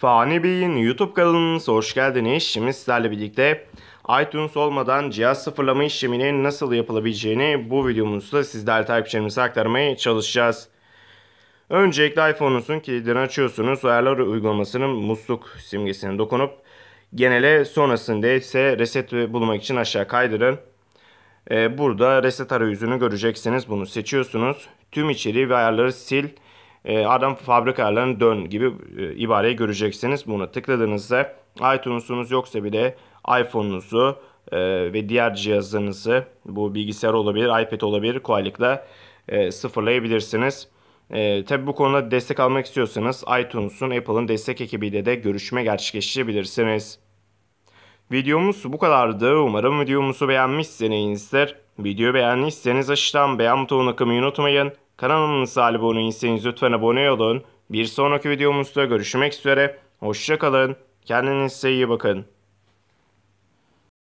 Fani Bey'in YouTube kanalınıza hoş geldiniz. Şimdi sizlerle birlikte iTunes olmadan cihaz sıfırlama işleminin nasıl yapılabileceğini bu videomuzda sizlerle takipçilerimize aktarmaya çalışacağız. Öncelikle iPhone'unuzun kilidini açıyorsunuz. Ayarlar uygulamasının musluk simgesine dokunup genele sonrasında ise reset bulmak için aşağı kaydırın. Ee, burada reset arayüzünü göreceksiniz. Bunu seçiyorsunuz. Tüm içeriği ve ayarları sil. E, adam fabrika ayarlarına dön gibi e, ibareyi göreceksiniz. Buna tıkladığınızda iTunes'unuz yoksa bile iPhone'unuzu e, ve diğer cihazınızı bu bilgisayar olabilir, iPad olabilir kolaylıkla sıfırlayabilirsiniz. Tabi bu konuda destek almak istiyorsanız iTunes'un Apple'ın destek ekibiyle de görüşme gerçekleştirebilirsiniz. Videomuz bu kadardı. Umarım videomuzu beğenmişsinizdir. Videoyu beğendiyseniz aşağıdan beğen butonuna kılmayı unutmayın. Kanalımıza abone olmayı lütfen abone olun. Bir sonraki videomuzda görüşmek üzere. Hoşçakalın. Kendinize iyi bakın.